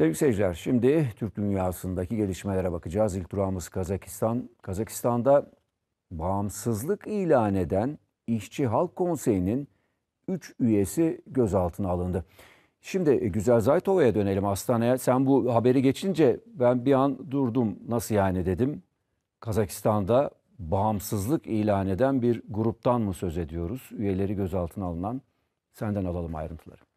Sevgili seyirciler, şimdi Türk dünyasındaki gelişmelere bakacağız. İlk durağımız Kazakistan. Kazakistan'da bağımsızlık ilan eden İşçi Halk Konseyi'nin 3 üyesi gözaltına alındı. Şimdi e, Güzel Zaytova'ya dönelim hastaneye. Sen bu haberi geçince ben bir an durdum. Nasıl yani dedim. Kazakistan'da bağımsızlık ilan eden bir gruptan mı söz ediyoruz? Üyeleri gözaltına alınan. Senden alalım ayrıntıları.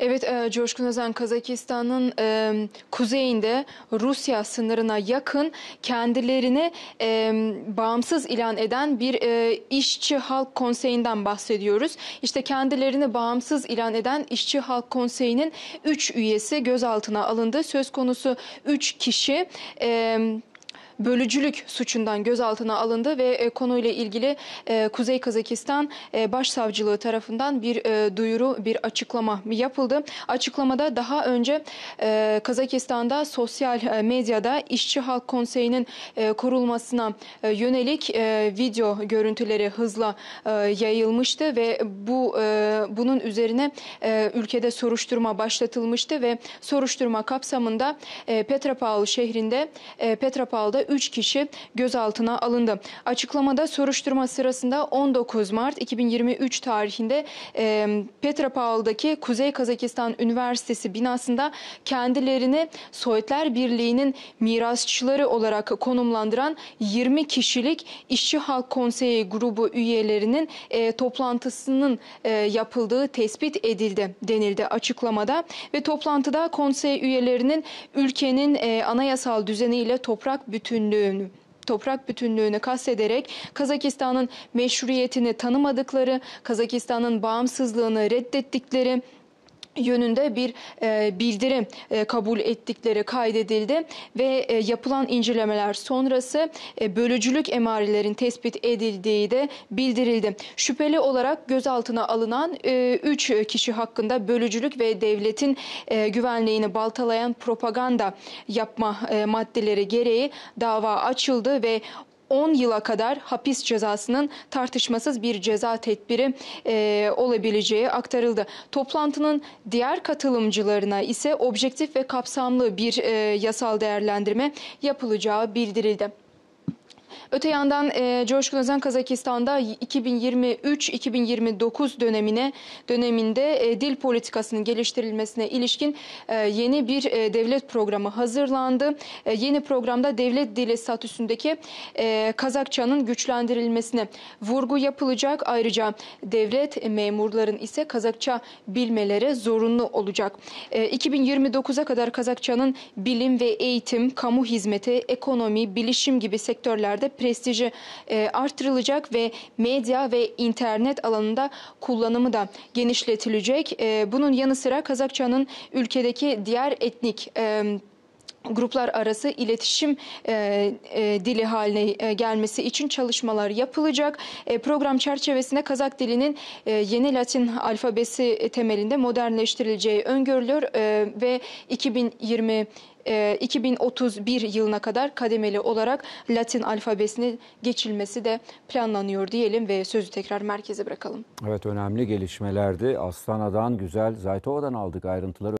Evet e, Coşkun Özen Kazakistan'ın e, kuzeyinde Rusya sınırına yakın kendilerini e, bağımsız ilan eden bir e, işçi halk konseyinden bahsediyoruz. İşte kendilerini bağımsız ilan eden işçi halk konseyinin 3 üyesi gözaltına alındı. Söz konusu 3 kişi... E, bölücülük suçundan gözaltına alındı ve e, konuyla ilgili e, Kuzey Kazakistan e, Başsavcılığı tarafından bir duyuru, bir açıklama yapıldı. Açıklamada daha önce Kazakistan'da sosyal medyada işçi Halk Konseyi'nin kurulmasına yönelik video görüntüleri hızla yayılmıştı ve bu bunun üzerine ülkede soruşturma başlatılmıştı ve soruşturma kapsamında Petropavl şehrinde Petrapal'da 3 kişi gözaltına alındı. Açıklamada soruşturma sırasında 19 Mart 2023 tarihinde e, Petropaul'daki Kuzey Kazakistan Üniversitesi binasında kendilerini Sovyetler Birliği'nin mirasçıları olarak konumlandıran 20 kişilik işçi Halk Konseyi grubu üyelerinin e, toplantısının e, yapıldığı tespit edildi denildi açıklamada ve toplantıda konsey üyelerinin ülkenin e, anayasal düzeniyle toprak bütün bütünlüğünü toprak bütünlüğünü kastederek Kazakistan'ın meşruiyetini tanımadıkları, Kazakistan'ın bağımsızlığını reddettikleri yönünde bir e, bildirim e, kabul ettikleri kaydedildi ve e, yapılan incelemeler sonrası e, bölücülük emarelerin tespit edildiği de bildirildi. Şüpheli olarak gözaltına alınan 3 e, kişi hakkında bölücülük ve devletin e, güvenliğini baltalayan propaganda yapma e, maddeleri gereği dava açıldı ve 10 yıla kadar hapis cezasının tartışmasız bir ceza tedbiri e, olabileceği aktarıldı. Toplantının diğer katılımcılarına ise objektif ve kapsamlı bir e, yasal değerlendirme yapılacağı bildirildi. Öte yandan e, Coşkun Özen Kazakistan'da 2023-2029 dönemine döneminde e, dil politikasının geliştirilmesine ilişkin e, yeni bir e, devlet programı hazırlandı. E, yeni programda devlet dili statüsündeki e, Kazakçanın güçlendirilmesine vurgu yapılacak. Ayrıca devlet memurların ise Kazakça bilmeleri zorunlu olacak. E, 2029'a kadar Kazakçanın bilim ve eğitim, kamu hizmeti, ekonomi, bilişim gibi sektörlerde prestiji e, artırılacak ve medya ve internet alanında kullanımı da genişletilecek. E, bunun yanı sıra Kazakça'nın ülkedeki diğer etnik e, gruplar arası iletişim e, e, dili haline e, gelmesi için çalışmalar yapılacak. E, program çerçevesinde Kazak dilinin e, yeni Latin alfabesi e, temelinde modernleştirileceği öngörülüyor e, ve 2020 e, 2031 yılına kadar kademeli olarak Latin alfabesine geçilmesi de planlanıyor diyelim ve sözü tekrar merkeze bırakalım. Evet önemli gelişmelerdi. Aslana'dan güzel Zaytova'dan aldık ayrıntıları.